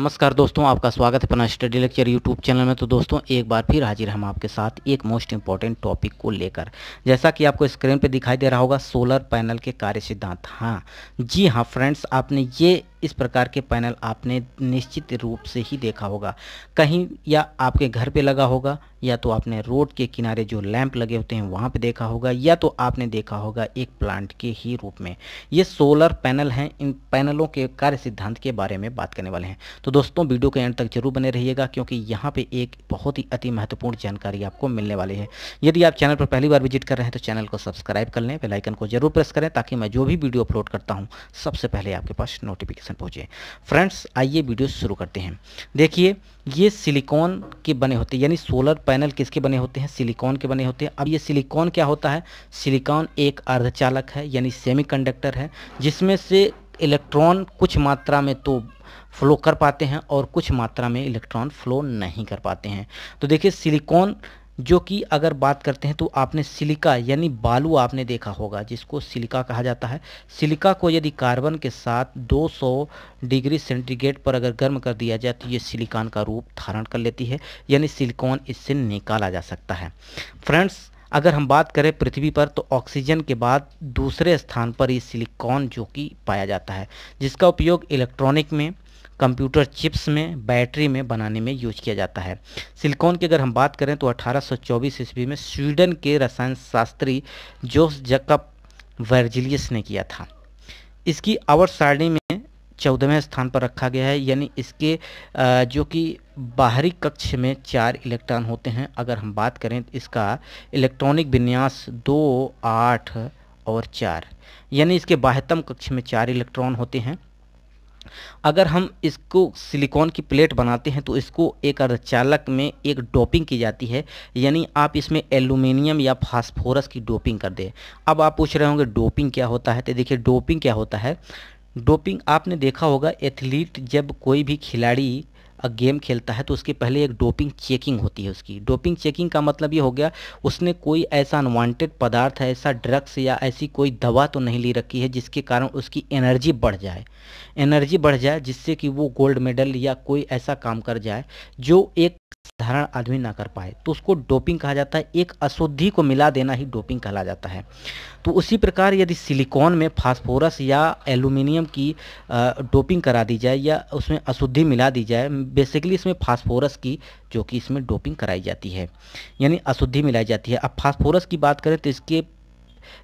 नमस्कार दोस्तों आपका स्वागत है अपना स्टडी लेक्चर यूट्यूब चैनल में तो दोस्तों एक बार फिर हाजिर हम आपके साथ एक मोस्ट इम्पॉर्टेंट टॉपिक को लेकर जैसा कि आपको स्क्रीन पे दिखाई दे रहा होगा सोलर पैनल के कार्य सिद्धांत हाँ जी हाँ फ्रेंड्स आपने ये इस प्रकार के पैनल आपने निश्चित रूप से ही देखा होगा कहीं या आपके घर पे लगा होगा या तो आपने रोड के किनारे जो लैंप लगे होते हैं वहाँ पे देखा होगा या तो आपने देखा होगा एक प्लांट के ही रूप में ये सोलर पैनल हैं इन पैनलों के कार्य सिद्धांत के बारे में बात करने वाले हैं तो दोस्तों वीडियो के एंड तक जरूर बने रहिएगा क्योंकि यहाँ पर एक बहुत ही अति महत्वपूर्ण जानकारी आपको मिलने वाली है यदि आप चैनल पर पहली बार विजिट कर रहे हैं तो चैनल को सब्सक्राइब कर लें बेलाइकन को जरूर प्रेस करें ताकि मैं जो भी वीडियो अपलोड करता हूँ सबसे पहले आपके पास नोटिफिकेशन पहुँचे फ्रेंड्स आइए वीडियो शुरू करते हैं देखिए ये सिलिकॉन के बने होते हैं यानी सोलर पैनल किसके बने होते हैं सिलिकॉन के बने होते हैं अब ये सिलिकॉन क्या होता है सिलिकॉन एक अर्धचालक है यानी सेमीकंडक्टर है जिसमें से इलेक्ट्रॉन कुछ मात्रा में तो फ्लो कर पाते हैं और कुछ मात्रा में इलेक्ट्रॉन फ्लो नहीं कर पाते हैं तो देखिए सिलिकॉन जो कि अगर बात करते हैं तो आपने सिलिका यानी बालू आपने देखा होगा जिसको सिलिका कहा जाता है सिलिका को यदि कार्बन के साथ 200 डिग्री सेंटीग्रेड पर अगर गर्म कर दिया जाए तो ये सिलिकॉन का रूप धारण कर लेती है यानी सिलिकॉन इससे निकाला जा सकता है फ्रेंड्स अगर हम बात करें पृथ्वी पर तो ऑक्सीजन के बाद दूसरे स्थान पर ये सिलिकॉन जो कि पाया जाता है जिसका उपयोग इलेक्ट्रॉनिक में कंप्यूटर चिप्स में बैटरी में बनाने में यूज किया जाता है सिलिकॉन की अगर हम बात करें तो 1824 ईस्वी में स्वीडन के रसायन शास्त्री जोस जकब वर्जिलियस ने किया था इसकी अवर सारणी में चौदहवें स्थान पर रखा गया है यानी इसके जो कि बाहरी कक्ष में चार इलेक्ट्रॉन होते हैं अगर हम बात करें तो इसका इलेक्ट्रॉनिक विन्यास दो आठ और चार यानी इसके बाह्यतम कक्ष में चार इलेक्ट्रॉन होते हैं अगर हम इसको सिलिकॉन की प्लेट बनाते हैं तो इसको एक अर्धचालक में एक डोपिंग की जाती है यानी आप इसमें एल्यूमिनियम या फास्फोरस की डोपिंग कर दें अब आप पूछ रहे होंगे डोपिंग क्या होता है तो देखिए डोपिंग क्या होता है डोपिंग आपने देखा होगा एथलीट जब कोई भी खिलाड़ी गेम खेलता है तो उसके पहले एक डोपिंग चेकिंग होती है उसकी डोपिंग चेकिंग का मतलब ये हो गया उसने कोई ऐसा अनवांटेड पदार्थ है ऐसा ड्रग्स या ऐसी कोई दवा तो नहीं ली रखी है जिसके कारण उसकी एनर्जी बढ़ जाए एनर्जी बढ़ जाए जिससे कि वो गोल्ड मेडल या कोई ऐसा काम कर जाए जो एक धारण आदमी ना कर पाए तो उसको डोपिंग कहा जाता है एक अशुद्धि को मिला देना ही डोपिंग कहला जाता है तो उसी प्रकार यदि सिलिकॉन में फास्फोरस या एल्यूमिनियम की डोपिंग करा दी जाए या उसमें अशुद्धि मिला दी जाए बेसिकली इसमें फास्फोरस की जो कि इसमें डोपिंग कराई जाती है यानी अशुद्धि मिलाई जाती है अब फास्फोरस की बात करें तो इसके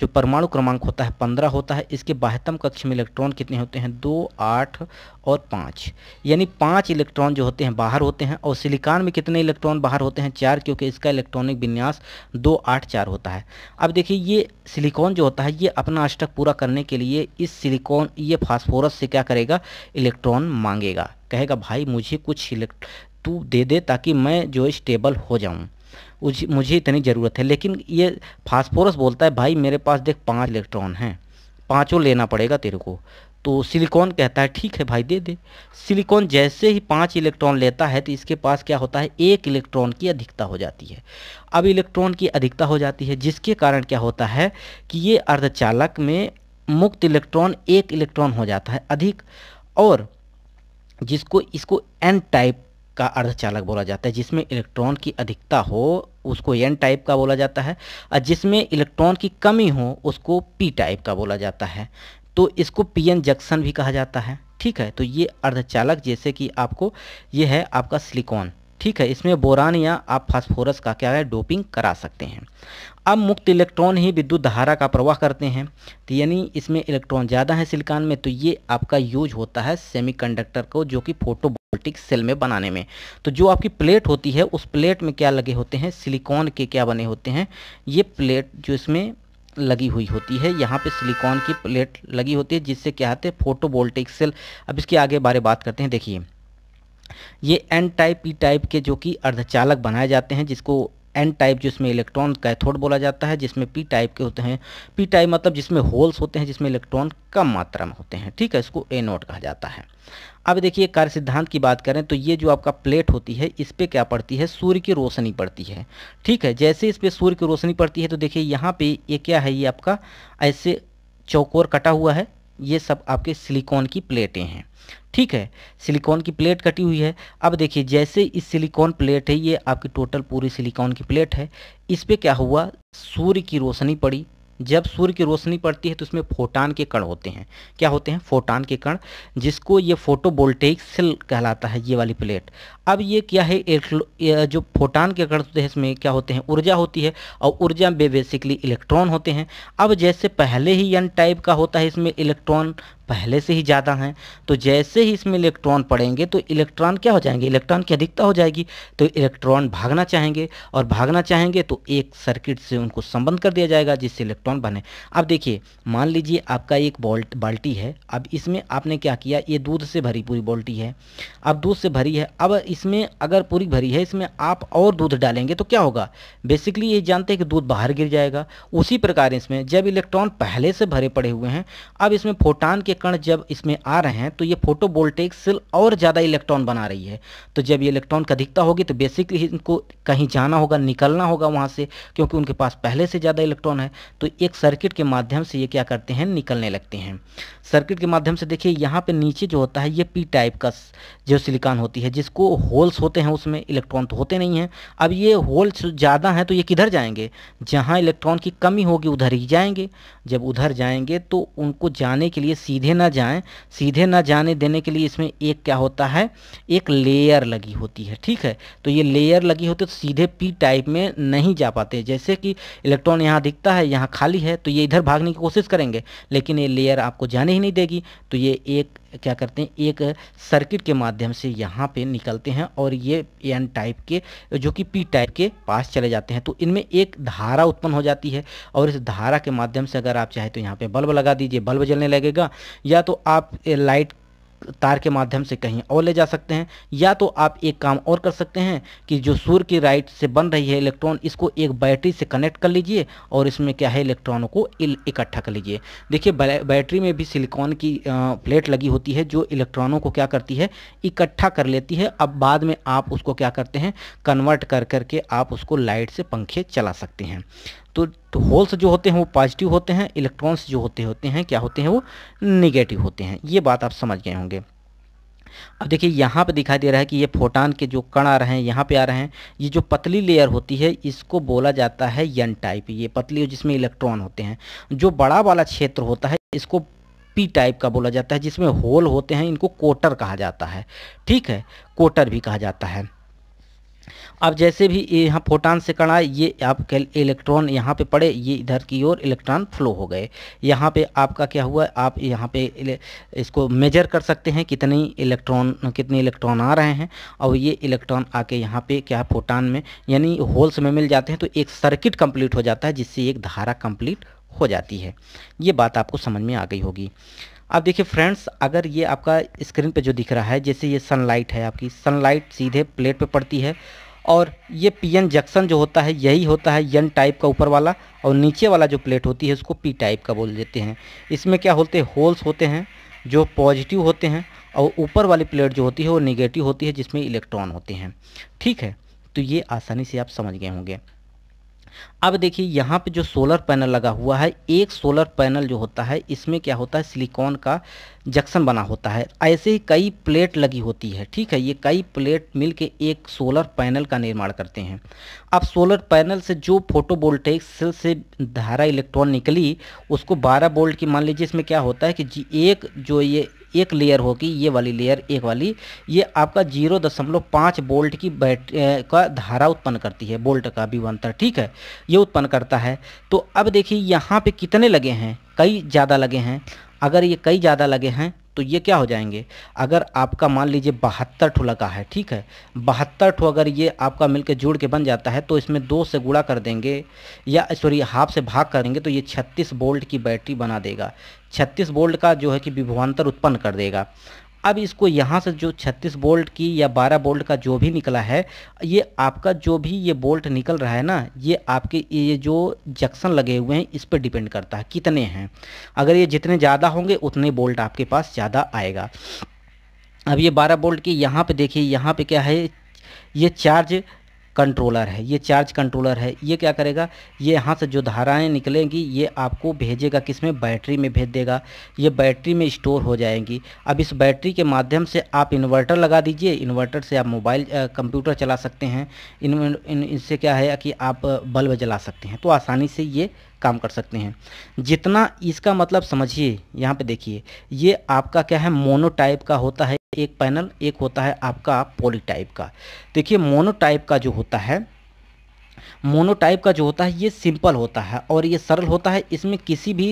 जो परमाणु क्रमांक होता है पंद्रह होता है इसके बाह्यतम कक्ष में इलेक्ट्रॉन कितने होते हैं दो आठ और पाँच यानी पाँच इलेक्ट्रॉन जो होते हैं बाहर होते हैं और सिलिकॉन में कितने इलेक्ट्रॉन बाहर होते हैं चार क्योंकि इसका इलेक्ट्रॉनिक विन्यास दो आठ चार होता है अब देखिए ये सिलिकॉन जो होता है ये अपना अष्टक पूरा करने के लिए इस सिलिकॉन ये फॉस्फोरस से क्या करेगा इलेक्ट्रॉन मांगेगा कहेगा भाई मुझे कुछ इलेक्ट तू दे दे ताकि मैं जो स्टेबल हो जाऊँ मुझे इतनी ज़रूरत है लेकिन ये फास्फोरस बोलता है भाई मेरे पास देख पाँच इलेक्ट्रॉन हैं पाँचों लेना पड़ेगा तेरे को तो सिलिकॉन कहता है ठीक है भाई दे दे सिलिकॉन जैसे ही पाँच इलेक्ट्रॉन लेता है तो इसके पास क्या होता है एक इलेक्ट्रॉन की अधिकता हो जाती है अब इलेक्ट्रॉन की अधिकता हो जाती है जिसके कारण क्या होता है कि ये अर्धचालक में मुक्त इलेक्ट्रॉन एक इलेक्ट्रॉन हो जाता है अधिक और जिसको इसको एन टाइप का अर्धचालक बोला जाता है जिसमें इलेक्ट्रॉन की अधिकता हो उसको एन टाइप का बोला जाता है और जिसमें इलेक्ट्रॉन की कमी हो उसको पी टाइप का बोला जाता है तो इसको पी एन जंक्शन भी कहा जाता है ठीक है तो ये अर्धचालक जैसे कि आपको ये है आपका सिलिकॉन ठीक है इसमें बोरान या आप फास्फोरस का क्या है डोपिंग करा सकते हैं अब मुक्त इलेक्ट्रॉन ही विद्युत धारा का प्रवाह करते हैं तो यानी इसमें इलेक्ट्रॉन ज़्यादा है सिलिकॉन में तो ये आपका यूज होता है सेमीकंडक्टर को जो कि फोटोवोल्टिक सेल में बनाने में तो जो आपकी प्लेट होती है उस प्लेट में क्या लगे होते हैं सिलिकॉन के क्या बने होते हैं ये प्लेट जो इसमें लगी हुई होती है यहाँ पे सिलिकॉन की प्लेट लगी होती है जिससे क्या होते हैं फोटोवोल्टिक सेल अब इसके आगे बारे बात करते हैं देखिए ये एन टाइप पी टाइप के जो कि अर्धचालक बनाए जाते हैं जिसको एन टाइप जिसमें इलेक्ट्रॉन कैथोड बोला जाता है जिसमें पी टाइप के होते हैं पी टाइप मतलब जिसमें होल्स होते हैं जिसमें इलेक्ट्रॉन कम मात्रा में होते हैं ठीक है इसको ए नोट कहा जाता है अब देखिए कार्य सिद्धांत की बात करें तो ये जो आपका प्लेट होती है इस पर क्या पड़ती है सूर्य की रोशनी पड़ती है ठीक है जैसे इस पर सूर्य की रोशनी पड़ती है तो देखिए यहाँ पर ये क्या है ये आपका ऐसे चौकोर कटा हुआ है ये सब आपके सिलिकॉन की प्लेटें हैं ठीक है सिलिकॉन की प्लेट कटी हुई है अब देखिए जैसे इस सिलिकॉन प्लेट है ये आपकी टोटल पूरी सिलिकॉन की प्लेट है इस पर क्या हुआ सूर्य की रोशनी पड़ी जब सूर्य की रोशनी पड़ती है तो उसमें फोटान के कण होते हैं क्या होते हैं फोटान के कण जिसको ये फोटोवोल्टेइक सेल कहलाता है ये वाली प्लेट अब ये क्या है जो फोटान के कण होते हैं इसमें क्या होते हैं ऊर्जा होती है और ऊर्जा में बेसिकली इलेक्ट्रॉन होते हैं अब जैसे पहले ही यन टाइप का होता है इसमें इलेक्ट्रॉन पहले से ही ज़्यादा हैं तो जैसे ही इसमें इलेक्ट्रॉन पड़ेंगे तो इलेक्ट्रॉन क्या हो जाएंगे इलेक्ट्रॉन की अधिकता हो जाएगी तो इलेक्ट्रॉन भागना चाहेंगे और भागना चाहेंगे तो एक सर्किट से उनको संबंध कर दिया जाएगा जिससे इलेक्ट्रॉन बने अब देखिए मान लीजिए आपका एक बॉल्ट बाल्टी है अब इसमें आपने क्या किया ये दूध से भरी पूरी बाल्टी है अब दूध से भरी है अब इसमें अगर पूरी भरी है इसमें आप और दूध डालेंगे तो क्या होगा बेसिकली ये जानते हैं कि दूध बाहर गिर जाएगा उसी प्रकार इसमें जब इलेक्ट्रॉन पहले से भरे पड़े हुए हैं अब इसमें फोटान के कण जब इसमें आ रहे हैं तो ये फोटोवोल्टेक सेल और ज़्यादा इलेक्ट्रॉन बना रही है तो जब ये इलेक्ट्रॉन का अधिकता होगी तो बेसिकली इनको कहीं जाना होगा निकलना होगा वहाँ से क्योंकि उनके पास पहले से ज़्यादा इलेक्ट्रॉन है तो एक सर्किट के माध्यम से ये क्या करते हैं निकलने लगते हैं सर्किट के माध्यम से देखिए यहाँ पर नीचे जो होता है ये पी टाइप का जो सिलिकॉन होती है जिसको होल्स होते हैं उसमें इलेक्ट्रॉन तो होते नहीं हैं अब ये होल्स ज़्यादा हैं तो ये किधर जाएंगे जहाँ इलेक्ट्रॉन की कमी होगी उधर ही जाएंगे जब उधर जाएंगे तो उनको जाने के लिए सीधे सीधे ना जाएं सीधे ना जाने देने के लिए इसमें एक क्या होता है एक लेयर लगी होती है ठीक है तो ये लेयर लगी होती है तो सीधे पी टाइप में नहीं जा पाते जैसे कि इलेक्ट्रॉन यहाँ दिखता है यहाँ खाली है तो ये इधर भागने की कोशिश करेंगे लेकिन ये लेयर आपको जाने ही नहीं देगी तो ये एक क्या करते हैं एक सर्किट के माध्यम से यहाँ पे निकलते हैं और ये एन टाइप के जो कि पी टाइप के पास चले जाते हैं तो इनमें एक धारा उत्पन्न हो जाती है और इस धारा के माध्यम से अगर आप चाहें तो यहाँ पे बल्ब लगा दीजिए बल्ब जलने लगेगा या तो आप लाइट तार के माध्यम से कहीं और ले जा सकते हैं या तो आप एक काम और कर सकते हैं कि जो सूर्य की राइट से बन रही है इलेक्ट्रॉन इसको एक बैटरी से कनेक्ट कर लीजिए और इसमें क्या है इलेक्ट्रॉनों को इकट्ठा कर लीजिए देखिए बैटरी में भी सिलिकॉन की प्लेट लगी होती है जो इलेक्ट्रॉनों को क्या करती है इकट्ठा कर लेती है अब बाद में आप उसको क्या करते हैं कन्वर्ट कर करके आप उसको लाइट से पंखे चला सकते हैं तो, तो होल्स जो होते हैं वो पॉजिटिव होते हैं इलेक्ट्रॉन्स जो होते होते हैं क्या होते हैं वो निगेटिव होते हैं ये बात आप समझ गए होंगे अब देखिए यहाँ पे दिखाई दे रहा है कि ये फोटान के जो कण आ रहे हैं यहाँ पे आ रहे हैं ये जो पतली लेयर होती है इसको बोला जाता है यन टाइप ये पतली जिसमें इलेक्ट्रॉन होते हैं जो बड़ा वाला क्षेत्र होता है इसको पी टाइप का बोला जाता है जिसमें होल होते हैं इनको कोटर कहा जाता है ठीक है कोटर भी कहा जाता है अब जैसे भी यहाँ फोटान से कण आए ये आपके इलेक्ट्रॉन यहाँ पे पड़े ये इधर की ओर इलेक्ट्रॉन फ्लो हो गए यहाँ पे आपका क्या हुआ आप यहाँ पे इसको मेजर कर सकते हैं कितनी इलेक्ट्रॉन कितने इलेक्ट्रॉन आ रहे हैं और ये इलेक्ट्रॉन आके यहाँ पे क्या फोटान में यानी होल्स में मिल जाते हैं तो एक सर्किट कम्प्लीट हो जाता है जिससे एक धारा कम्प्लीट हो जाती है ये बात आपको समझ में आ गई होगी अब देखिए फ्रेंड्स अगर ये आपका स्क्रीन पे जो दिख रहा है जैसे ये सनलाइट है आपकी सनलाइट सीधे प्लेट पे पड़ती है और ये पी एन जंक्शन जो होता है यही होता है यन टाइप का ऊपर वाला और नीचे वाला जो प्लेट होती है उसको पी टाइप का बोल देते हैं इसमें क्या होते हैं होल्स होते हैं जो पॉजिटिव होते हैं और ऊपर वाली प्लेट जो होती है वो निगेटिव होती है जिसमें इलेक्ट्रॉन होते हैं ठीक है तो ये आसानी से आप समझ गए होंगे अब देखिए यहाँ पे जो सोलर पैनल लगा हुआ है एक सोलर पैनल जो होता है इसमें क्या होता है सिलिकॉन का जंक्शन बना होता है ऐसे ही कई प्लेट लगी होती है ठीक है ये कई प्लेट मिलके एक सोलर पैनल का निर्माण करते हैं अब सोलर पैनल से जो फोटोवोल्टेक सेल से धारा इलेक्ट्रॉन निकली उसको 12 बोल्ट की मान लीजिए इसमें क्या होता है कि जी एक जो ये एक लेयर होगी ये वाली लेयर एक वाली ये आपका जीरो दशमलव पाँच बोल्ट की बैट का धारा उत्पन्न करती है बोल्ट का भी अंतर ठीक है ये उत्पन्न करता है तो अब देखिए यहाँ पे कितने लगे हैं कई ज़्यादा लगे हैं अगर ये कई ज़्यादा लगे हैं तो ये क्या हो जाएंगे अगर आपका मान लीजिए बहत्तर ठो लगा है ठीक है बहत्तर ठो अगर ये आपका मिलकर जुड़ के बन जाता है तो इसमें दो से गुड़ा कर देंगे या सॉरी हाफ से भाग करेंगे तो ये छत्तीस बोल्ट की बैटरी बना देगा छत्तीस बोल्ट का जो है कि विभवान्तर उत्पन्न कर देगा अब इसको यहाँ से जो 36 बोल्ट की या 12 बोल्ट का जो भी निकला है ये आपका जो भी ये बोल्ट निकल रहा है ना ये आपके ये जो जक्शन लगे हुए हैं इस पर डिपेंड करता है कितने हैं अगर ये जितने ज़्यादा होंगे उतने बोल्ट आपके पास ज़्यादा आएगा अब ये 12 बोल्ट की यहाँ पे देखिए यहाँ पे क्या है ये चार्ज कंट्रोलर है ये चार्ज कंट्रोलर है ये क्या करेगा ये यहाँ से जो धाराएं निकलेंगी ये आपको भेजेगा किस में बैटरी में भेज देगा ये बैटरी में स्टोर हो जाएंगी अब इस बैटरी के माध्यम से आप इन्वर्टर लगा दीजिए इन्वर्टर से आप मोबाइल कंप्यूटर चला सकते हैं इन, इससे क्या है कि आप बल्ब जला सकते हैं तो आसानी से ये काम कर सकते हैं जितना इसका मतलब समझिए यहाँ पे देखिए ये आपका क्या है मोनो टाइप का होता है एक पैनल एक होता है आपका पॉलीटाइप टाइप का देखिए मोनो टाइप का जो होता है मोनोटाइप का जो होता है ये सिंपल होता है और ये सरल होता है इसमें किसी भी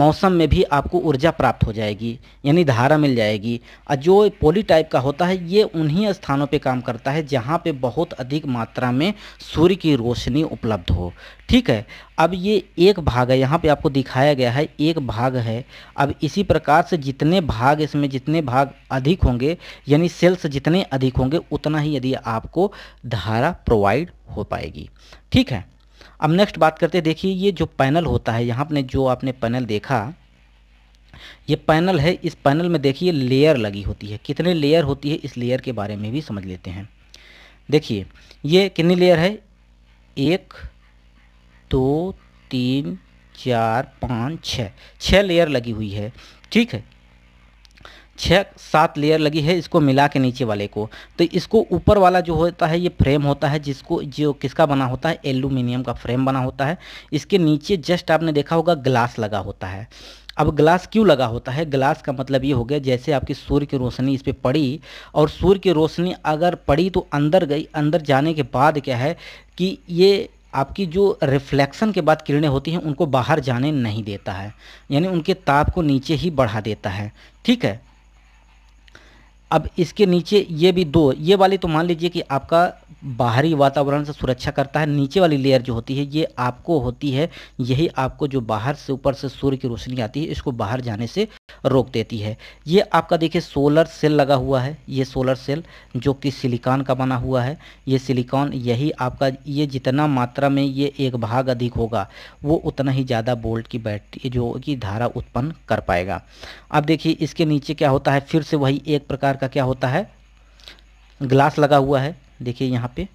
मौसम में भी आपको ऊर्जा प्राप्त हो जाएगी यानी धारा मिल जाएगी और जो पोली टाइप का होता है ये उन्हीं स्थानों पे काम करता है जहाँ पे बहुत अधिक मात्रा में सूर्य की रोशनी उपलब्ध हो ठीक है अब ये एक भाग है यहाँ पे आपको दिखाया गया है एक भाग है अब इसी प्रकार से जितने भाग इसमें जितने भाग अधिक होंगे यानी सेल्स जितने अधिक होंगे उतना ही यदि आपको धारा प्रोवाइड हो पाएगी ठीक है अब नेक्स्ट बात करते देखिए ये जो पैनल होता है यहाँ अपने जो आपने पैनल देखा ये पैनल है इस पैनल में देखिए लेयर लगी होती है कितने लेयर होती है इस लेयर के बारे में भी समझ लेते हैं देखिए ये कितनी लेयर है एक दो तीन चार पाँच छः छः लेयर लगी हुई है ठीक है छः सात लेयर लगी है इसको मिला के नीचे वाले को तो इसको ऊपर वाला जो होता है ये फ्रेम होता है जिसको जो किसका बना होता है एल्यूमिनियम का फ्रेम बना होता है इसके नीचे जस्ट आपने देखा होगा ग्लास लगा होता है अब ग्लास क्यों लगा होता है ग्लास का मतलब ये हो गया जैसे आपकी सूर्य की रोशनी इस पर पड़ी और सूर्य की रोशनी अगर पड़ी तो अंदर गई अंदर जाने के बाद क्या है कि ये आपकी जो रिफ्लेक्शन के बाद किरणें होती हैं उनको बाहर जाने नहीं देता है यानी उनके ताप को नीचे ही बढ़ा देता है ठीक है अब इसके नीचे ये भी दो ये वाली तो मान लीजिए कि आपका बाहरी वातावरण से सुरक्षा करता है नीचे वाली लेयर जो होती है ये आपको होती है यही आपको जो बाहर से ऊपर से सूर्य की रोशनी आती है इसको बाहर जाने से रोक देती है ये आपका देखिए सोलर सेल लगा हुआ है ये सोलर सेल जो कि सिलिकॉन का बना हुआ है ये सिलिकॉन यही आपका ये जितना मात्रा में ये एक भाग अधिक होगा वो उतना ही ज़्यादा बोल्ट की बैटरी जो कि धारा उत्पन्न कर पाएगा अब देखिए इसके नीचे क्या होता है फिर से वही एक प्रकार का क्या होता है ग्लास लगा हुआ है देखिए यहाँ पे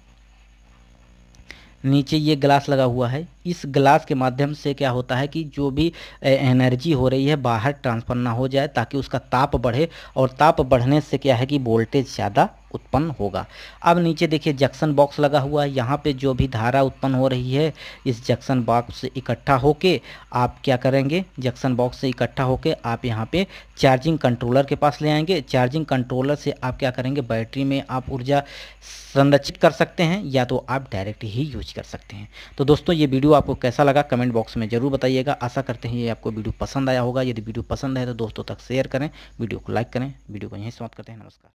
नीचे ये ग्लास लगा हुआ है इस ग्लास के माध्यम से क्या होता है कि जो भी एनर्जी हो रही है बाहर ट्रांसफ़र ना हो जाए ताकि उसका ताप बढ़े और ताप बढ़ने से क्या है कि वोल्टेज ज़्यादा उत्पन्न होगा अब नीचे देखिए जक्शन बॉक्स लगा हुआ है यहाँ पे जो भी धारा उत्पन्न हो रही है इस जक्शन बॉक्स से इकट्ठा होके आप क्या करेंगे जक्शन बॉक्स से इकट्ठा होके आप यहाँ पे चार्जिंग कंट्रोलर के पास ले आएंगे चार्जिंग कंट्रोलर से आप क्या करेंगे बैटरी में आप ऊर्जा संरक्षित कर सकते हैं या तो आप डायरेक्ट ही यूज कर सकते हैं तो दोस्तों ये वीडियो आपको कैसा लगा कमेंट बॉक्स में ज़रूर बताइएगा आशा करते हैं ये आपको वीडियो पसंद आया होगा यदि वीडियो पसंद है तो दोस्तों तक शेयर करें वीडियो को लाइक करें वीडियो को यहीं समाप्त करते हैं नमस्कार